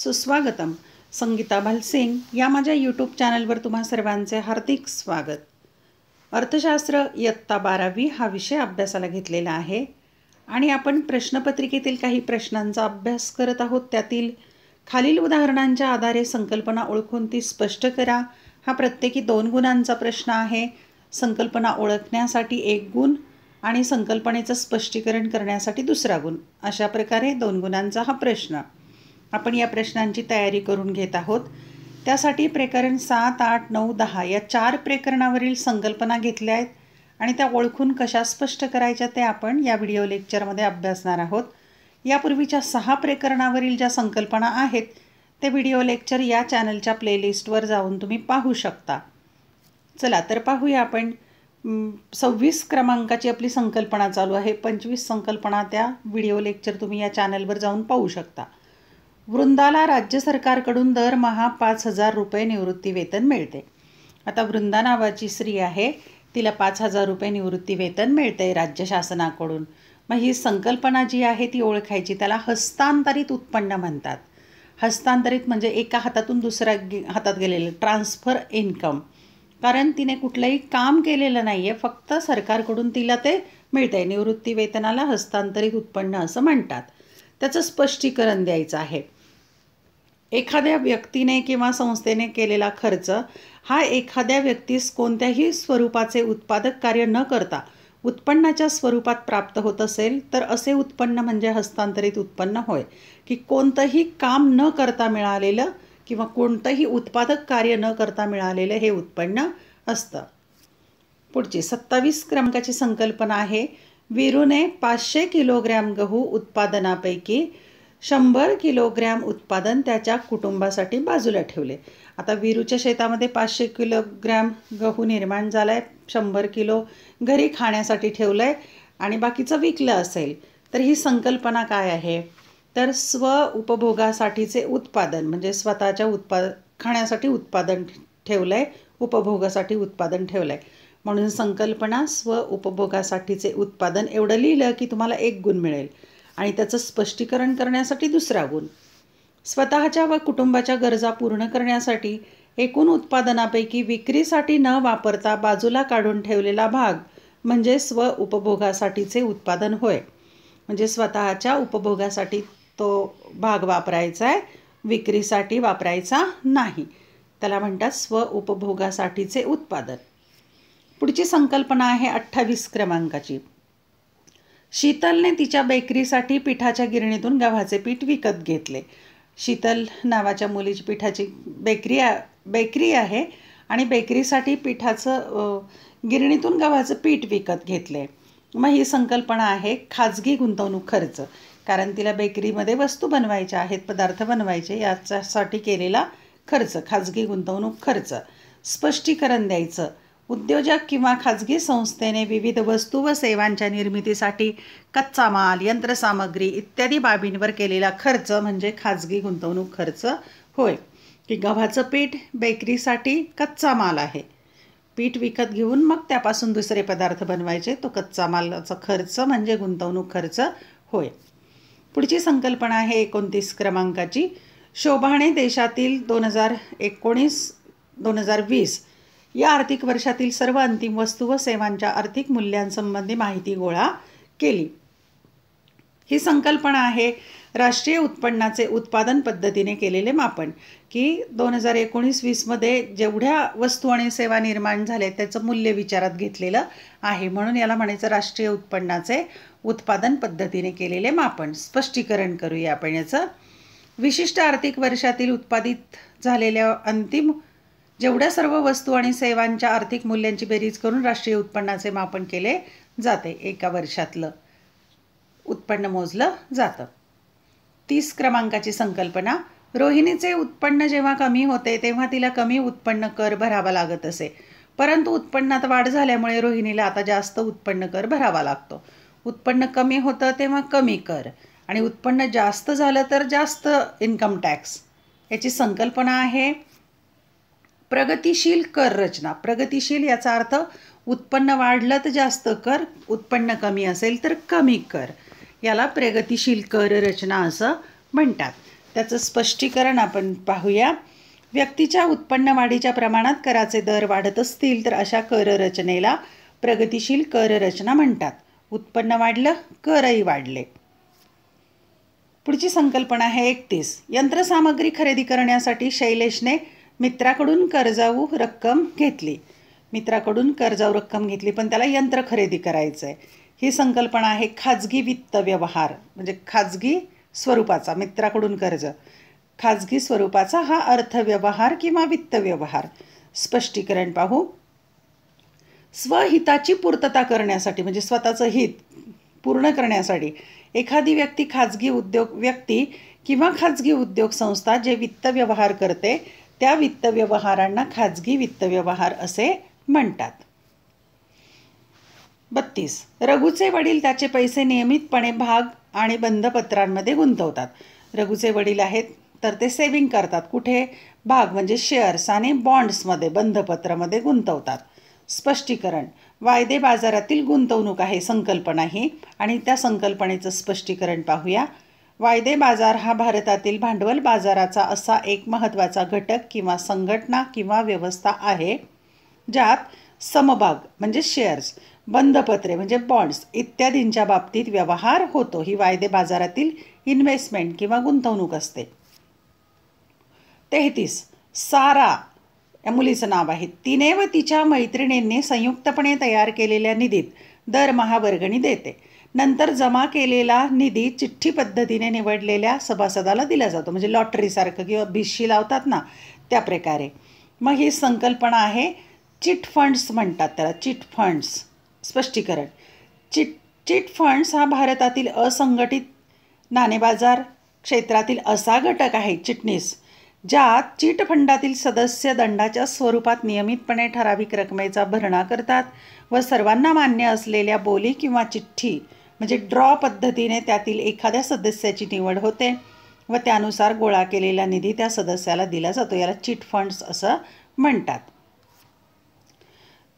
सुस्वागतम संगीता भालसिंग या माझ्या यूट्यूब चॅनलवर तुम्हा सर्वांचे हार्दिक स्वागत अर्थशास्त्र इयत्ता बारावी हा विषय अभ्यासाला घेतलेला आहे आणि आपण प्रश्नपत्रिकेतील काही प्रश्नांचा अभ्यास करत आहोत त्यातील खालील उदाहरणांच्या आधारे संकल्पना ओळखून ती स्पष्ट करा हा प्रत्येकी दोन गुणांचा प्रश्न आहे संकल्पना ओळखण्यासाठी एक गुण आणि संकल्पनेचं स्पष्टीकरण करण्यासाठी दुसरा गुण अशा प्रकारे दोन गुणांचा हा प्रश्न आपण या प्रश्नांची तयारी करून घेत आहोत त्यासाठी प्रकरण सात आठ नऊ दहा या चार प्रकरणावरील संकल्पना घेतल्या आहेत आणि त्या ओळखून कशा स्पष्ट करायच्या ते आपण या व्हिडिओ लेक्चरमध्ये अभ्यासणार आहोत यापूर्वीच्या सहा प्रकरणावरील ज्या संकल्पना आहेत ते व्हिडिओ लेक्चर या चॅनलच्या प्लेलिस्टवर जाऊन तुम्ही पाहू शकता चला तर पाहूया आपण सव्वीस क्रमांकाची आपली संकल्पना चालू आहे पंचवीस संकल्पना त्या व्हिडिओ लेक्चर तुम्ही या चॅनलवर जाऊन पाहू शकता वृंदाला राज्य सरकारकडून दरमहा पाच हजार रुपये वेतन मिळते आता वृंदा नावाची स्त्री आहे तिला पाच हजार रुपये निवृत्ती वेतन मिळते राज्य शासनाकडून मग ही संकल्पना जी आहे ती ओळखायची त्याला हस्तांतरित उत्पन्न म्हणतात हस्तांतरित म्हणजे एका हातातून दुसऱ्या हातात गेलेलं ट्रान्सफर इन्कम कारण तिने कुठलंही काम केलेलं नाही आहे फक्त सरकारकडून तिला ते मिळतंय वेतनाला हस्तांतरित उत्पन्न असं म्हणतात त्याचं स्पष्टीकरण द्यायचं आहे एखाद्या व्यक्तीने किंवा संस्थेने केलेला खर्च हा एखाद्या व्यक्तीस कोणत्याही स्वरूपाचे उत्पादक कार्य न करता उत्पन्नाच्या स्वरूपात प्राप्त होत असेल तर असे उत्पन्न म्हणजे हस्तांतरित उत्पन्न होय की कोणतंही काम न करता मिळालेलं किंवा कोणतंही उत्पादक कार्य न करता मिळालेलं हे उत्पन्न असतं पुढची सत्तावीस क्रमांकाची संकल्पना आहे विरूने पाचशे किलोग्रॅम गहू उत्पादनापैकी शंभर किलोग्रॅम उत्पादन त्याच्या कुटुंबासाठी बाजूला ठेवले आता विरूच्या शेतामध्ये पाचशे किलोग्रॅम गहू निर्माण झाला आहे शंभर किलो घरी खाण्यासाठी ठेवलं आहे आणि बाकीचं विकलं असेल तर ही संकल्पना काय आहे तर स्व उपभोगासाठीचे उत्पादन म्हणजे स्वतःच्या उत्पाद खाण्यासाठी उत्पादन ठेवलं आहे उपभोगासाठी उत्पादन ठेवलं आहे म्हणून संकल्पना स्व उपभोगासाठीचे उत्पादन एवढं लिहिलं की तुम्हाला एक गुण मिळेल आणि त्याचं स्पष्टीकरण करण्यासाठी दुसरा गुण स्वतःच्या व कुटुंबाच्या गरजा पूर्ण करण्यासाठी एकूण उत्पादनापैकी विक्रीसाठी न वापरता बाजूला काढून ठेवलेला भाग म्हणजे स्व उपभोगासाठीचे उत्पादन होय म्हणजे स्वतःच्या उपभोगासाठी तो भाग वापरायचा आहे विक्रीसाठी वापरायचा नाही त्याला म्हणतात स्व उपभोगासाठीचे उत्पादन पुढची संकल्पना आहे अठ्ठावीस क्रमांकाची शीतलने तिच्या बेकरीसाठी पिठाच्या गिरणीतून गव्हाचे पीठ विकत घेतले शीतल नावाच्या मुलीची पिठाची बेकरी बेकरी आहे आणि बेकरीसाठी पिठाचं गिरणीतून गव्हाचं पीठ विकत घेतले मग ही संकल्पना आहे खाजगी गुंतवणूक खर्च कारण तिला बेकरीमध्ये वस्तू बनवायच्या आहेत पदार्थ बनवायचे याच्यासाठी केलेला खर्च खाजगी गुंतवणूक खर्च स्पष्टीकरण द्यायचं उद्योजक किंवा खाजगी संस्थेने विविध वस्तू व सेवांच्या निर्मितीसाठी कच्चा माल यंत्रसामग्री इत्यादी बाबींवर केलेला खर्च म्हणजे खाजगी गुंतवणूक खर्च होय की गव्हाचं पीठ बेकरीसाठी कच्चा माल आहे पीठ विकत घेऊन मग त्यापासून दुसरे पदार्थ बनवायचे तो कच्चा मालाचा खर्च म्हणजे गुंतवणूक खर्च होय पुढची संकल्पना आहे एकोणतीस क्रमांकाची शोभाने देशातील दोन हजार एकोणीस दोन हजार वीस या आर्थिक वर्षातील सर्व अंतिम वस्तू व सेवांच्या आर्थिक मूल्यांसंबंधी माहिती गोळा केली ही संकल्पना आहे राष्ट्रीय उत्पन्नाचे उत्पादन पद्धतीने केलेले मापन की दोन हजार एकोणीस वीसमध्ये जेवढ्या वस्तू आणि सेवा निर्माण झाल्या त्याचं मूल्य विचारात घेतलेलं आहे म्हणून याला म्हणायचं राष्ट्रीय उत्पन्नाचे उत्पादन पद्धतीने केलेले मापन स्पष्टीकरण करूया आपण याचं विशिष्ट आर्थिक वर्षातील उत्पादित झालेल्या अंतिम जेवढ्या सर्व वस्तू आणि सेवांच्या आर्थिक मूल्यांची बेरीज करून राष्ट्रीय उत्पन्नाचे मापन केले जाते एका वर्षातलं उत्पन्न मोजलं जातं तीस क्रमांकाची संकल्पना रोहिणीचे उत्पन्न जेव्हा कमी होते तेव्हा तिला कमी उत्पन्न कर भरावा लागत असे परंतु उत्पन्नात वाढ झाल्यामुळे रोहिणीला आता जास्त उत्पन्न कर भरावा लागतो उत्पन्न कमी होतं तेव्हा कमी कर आणि उत्पन्न जास्त झालं तर जास्त इन्कम टॅक्स याची संकल्पना आहे प्रगतिशील कर रचना प्रगतिशील याचा अर्थ उत्पन्न वाढलं तर जास्त कर उत्पन्न कमी असेल तर कमी कर याला प्रगतिशील कर रचना असं म्हणतात त्याचं स्पष्टीकरण आपण पाहूया व्यक्तीच्या उत्पन्न वाढीच्या प्रमाणात कराचे दर वाढत असतील तर अशा कर रचनेला प्रगतिशील कर रचना म्हणतात उत्पन्न वाढलं करही वाढले पुढची संकल्पना आहे एकतीस यंत्रसामग्री खरेदी करण्यासाठी शैलेशने मित्राकडून कर्जाऊ रक्कम घेतली मित्राकडून कर्जाऊ रक्कम घेतली पण त्याला यंत्र खरेदी करायचं आहे ही संकल्पना आहे खाजगी वित्त व्यवहार म्हणजे खाजगी स्वरूपाचा मित्राकडून कर्ज खाजगी स्वरूपाचा हा अर्थव्यवहार किंवा वित्त व्यवहार स्पष्टीकरण पाहू स्वहिताची पूर्तता करण्यासाठी म्हणजे स्वतःचं हित पूर्ण करण्यासाठी एखादी व्यक्ती खाजगी उद्योग व्यक्ती किंवा खाजगी उद्योग संस्था जे वित्त व्यवहार करते त्या वित्त व्यवहारांना खाजगी वित्त व्यवहार असे म्हणतात बत्तीस रघुचे वडील त्याचे पैसे नियमितपणे भाग आणि बंधपत्रांमध्ये गुंतवतात रघुचे वडील आहेत तर ते सेव्हिंग करतात कुठे भाग म्हणजे शेअर्स आणि बॉन्ड्समध्ये बंधपत्रामध्ये गुंतवतात स्पष्टीकरण वायदे बाजारातील गुंतवणूक आहे संकल्पना ही आणि त्या संकल्पनेचं स्पष्टीकरण पाहूया वायदे बाजार हा भारतातील भांडवल बाजाराचा असा एक महत्त्वाचा घटक किंवा संघटना किंवा व्यवस्था आहे ज्यात समभाग म्हणजे शेअर्स बंधपत्रे म्हणजे बॉन्ड्स इत्यादींच्या बाबतीत व्यवहार होतो ही वायदे बाजारातील इन्व्हेस्टमेंट किंवा गुंतवणूक असते तेहतीस सारा या मुलीचं नाव आहे तिने व तिच्या मैत्रिणींनी संयुक्तपणे तयार केलेल्या निधीत दरमहा वर्गणी देते नंतर जमा केलेला निधी चिठ्ठी पद्धतीने निवडलेल्या सभासदाला दिला जातो म्हणजे लॉटरीसारखं किंवा भिशी लावतात ना त्या प्रकारे मग ही संकल्पना आहे चिट फंड्स म्हणतात त्याला चिट फंड्स स्पष्टीकरण चिट चिट फंड्स हा भारतातील असंघटित नाणेबाजार क्षेत्रातील असा घटक आहे चिटणीस ज्यात चिट फंडातील सदस्य दंडाच्या स्वरूपात नियमितपणे ठराविक रकमेचा भरणा करतात व सर्वांना मान्य असलेल्या बोली किंवा चिठ्ठी म्हणजे ड्रॉ पद्धतीने त्यातील एखाद्या सदस्याची निवड होते व त्यानुसार गोळा केलेला निधी त्या सदस्याला दिला जातो याला चिट फंड्स असं म्हणतात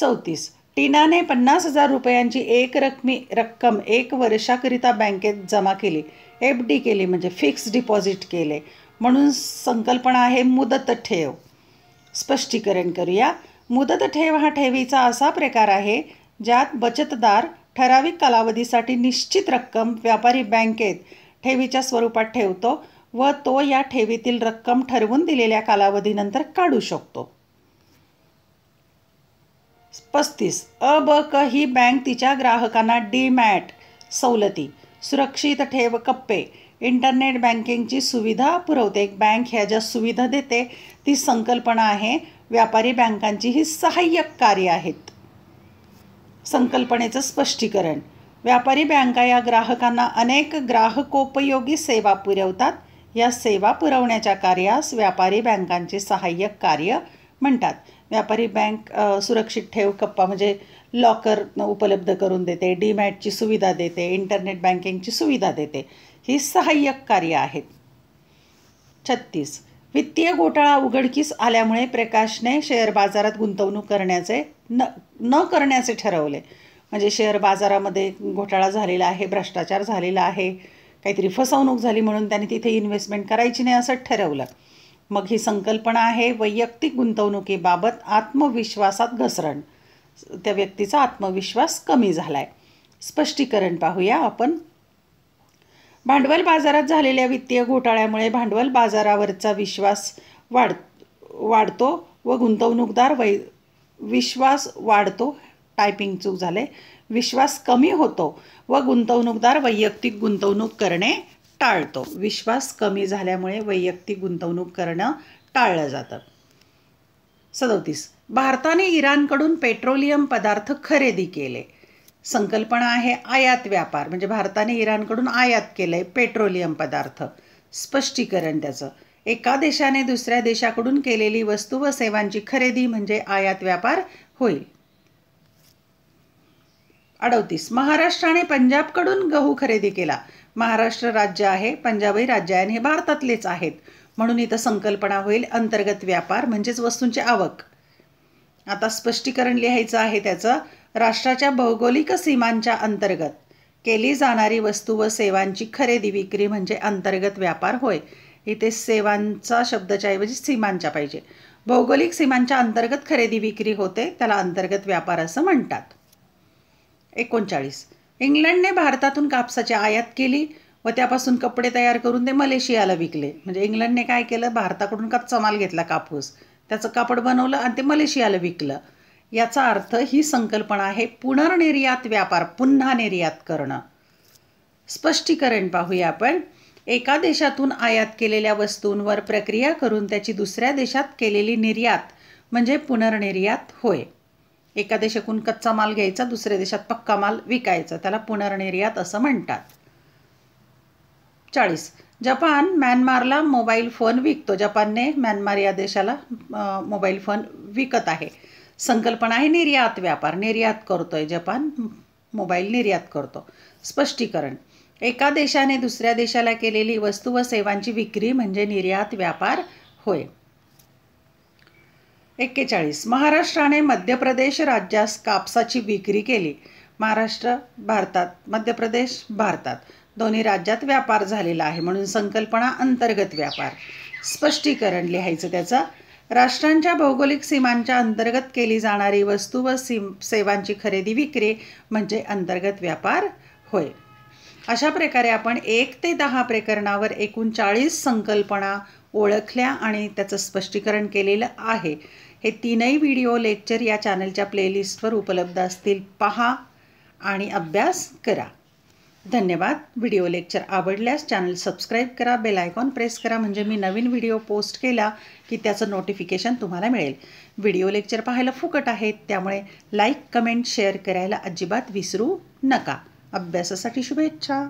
चौतीस टीनाने पन्नास हजार रुपयांची एक रकमी रक्कम एक वर्षाकरिता बँकेत जमा केली एफ डी केली म्हणजे फिक्स डिपॉझिट केले म्हणून संकल्पना आहे मुदत ठेव स्पष्टीकरण करूया मुदत ठेव हा ठेवीचा असा प्रकार आहे ज्यात बचतदार ठराविक कालावधीसाठी निश्चित रक्कम व्यापारी बँकेत ठेवीच्या स्वरूपात ठेवतो व तो या ठेवीतील रक्कम ठरवून दिलेल्या कालावधीनंतर काढू शकतो पस्तीस अ ब क ही बँक तिच्या ग्राहकांना डीमॅट सवलती सुरक्षित ठेव कप्पे इंटरनेट बँकिंगची सुविधा पुरवते बँक ह्या ज्या सुविधा देते ती संकल्पना आहे व्यापारी बँकांची ही सहाय्यक कार्य आहेत संकल्पनेचं स्पष्टीकरण व्यापारी बँका या ग्राहकांना अनेक ग्राहकोपयोगी सेवा पुरवतात या सेवा पुरवण्याच्या कार्यास व्यापारी बँकांचे सहाय्यक कार्य म्हणतात व्यापारी बँक सुरक्षित ठेव कप्पा म्हणजे लॉकर उपलब्ध करून देते डीमॅटची सुविधा देते इंटरनेट बँकिंगची सुविधा देते ही सहाय्यक कार्य आहेत छत्तीस वित्तीय घोटाळा उघडकीस आल्यामुळे प्रकाशने शेअर बाजारात गुंतवणूक करण्याचे न न करण्याचे ठरवले म्हणजे शेअर बाजारामध्ये घोटाळा झालेला आहे भ्रष्टाचार झालेला आहे काहीतरी फसवणूक झाली म्हणून त्यांनी तिथे इन्व्हेस्टमेंट करायची नाही असं ठरवलं मग ही संकल्पना आहे वैयक्तिक गुंतवणुकीबाबत आत्मविश्वासात घसरण त्या व्यक्तीचा आत्मविश्वास कमी झाला आहे स्पष्टीकरण पाहूया आपण भांडवल बाजारात झालेल्या वित्तीय घोटाळ्यामुळे भांडवल बाजारावरचा विश्वास वाढ वाढतो व गुंतवणूकदार वै विश्वास वाढतो टायपिंग चूक झाले विश्वास कमी होतो व गुंतवणूकदार वैयक्तिक गुंतवणूक करणे टाळतो विश्वास कमी झाल्यामुळे वैयक्तिक गुंतवणूक करणं टाळलं जातं सदोतीस भारताने इराणकडून पेट्रोलियम पदार्थ खरेदी केले संकल्पना आहे आयात व्यापार म्हणजे भारताने इराणकडून आयात केलं पेट्रोलियम पदार्थ स्पष्टीकरण त्याचं एका देशाने दुसऱ्या देशाकडून केलेली वस्तू व सेवांची खरेदी म्हणजे आयात व्यापार होईल अडवतीस महाराष्ट्राने पंजाबकडून गहू खरेदी केला महाराष्ट्र राज्य आहे पंजाबही राज्य आहे आणि हे भारतातलेच आहेत म्हणून इथं संकल्पना होईल अंतर्गत व्यापार म्हणजेच वस्तूंची आवक आता स्पष्टीकरण लिहायचं आहे त्याचं राष्ट्राच्या भौगोलिक सीमांच्या अंतर्गत केली जाणारी वस्तू व सेवांची खरेदी विक्री म्हणजे अंतर्गत व्यापार होय इथे सेवांचा शब्दाच्या ऐवजी सीमांच्या पाहिजे भौगोलिक सीमांच्या अंतर्गत खरेदी विक्री होते त्याला अंतर्गत व्यापार असं म्हणतात एकोणचाळीस इंग्लंडने भारतातून कापसाची आयात केली व त्यापासून कपडे तयार करून ते मलेशियाला विकले म्हणजे इंग्लंडने काय केलं भारताकडून कच्चा माल घेतला कापूस त्याचं कापड बनवलं आणि ते मलेशियाला विकलं याचा अर्थ ही संकल्पना आहे पुनर्निर्यात व्यापार पुन्हा निर्यात करणं स्पष्टीकरण पाहूया आपण एका देशातून आयात केलेल्या वस्तूंवर प्रक्रिया करून त्याची दुसऱ्या देशात केलेली निर्यात म्हणजे पुनर्निर्यात होय एका देशातून कच्चा माल घ्यायचा दुसऱ्या देशात पक्का माल विकायचा त्याला पुनर्निर्यात असं म्हणतात चाळीस जपान म्यानमारला मोबाईल फोन विकतो जपानने म्यानमार या देशाला मोबाईल फोन विकत आहे संकल्पना आहे निर्यात व्यापार निर्यात करतोय जपान मोबाईल निर्यात करतो स्पष्टीकरण एका देशाने दुसऱ्या देशाला केलेली वस्तू व सेवांची विक्री म्हणजे निर्यात व्यापार होय एक्केचाळीस महाराष्ट्राने मध्य प्रदेश राज्यास कापसाची विक्री केली महाराष्ट्र भारतात मध्य प्रदेश भारतात दोन्ही राज्यात व्यापार झालेला आहे म्हणून संकल्पना अंतर्गत व्यापार स्पष्टीकरण लिहायचं त्याचं राष्ट्रांच्या भौगोलिक सीमांच्या अंतर्गत केली जाणारी वस्तू व सीम सेवांची खरेदी विक्री म्हणजे अंतर्गत व्यापार होय अशा प्रकारे आपण एक ते दहा प्रकरणावर एकूण चाळीस संकल्पना ओळखल्या आणि त्याचं स्पष्टीकरण केलेलं आहे हे तीनही व्हिडिओ लेक्चर या चॅनलच्या प्लेलिस्टवर उपलब्ध असतील पहा आणि अभ्यास करा धन्यवाद व्हिडिओ लेक्चर आवडल्यास चॅनल सबस्क्राईब करा बेल आयकॉन प्रेस करा म्हणजे मी नवीन व्हिडिओ पोस्ट केला की त्याचं नोटिफिकेशन तुम्हाला मिळेल व्हिडिओ लेक्चर पाहायला फुकट आहेत त्यामुळे लाईक कमेंट शेअर करायला अजिबात विसरू नका अभ्यासासाठी शुभेच्छा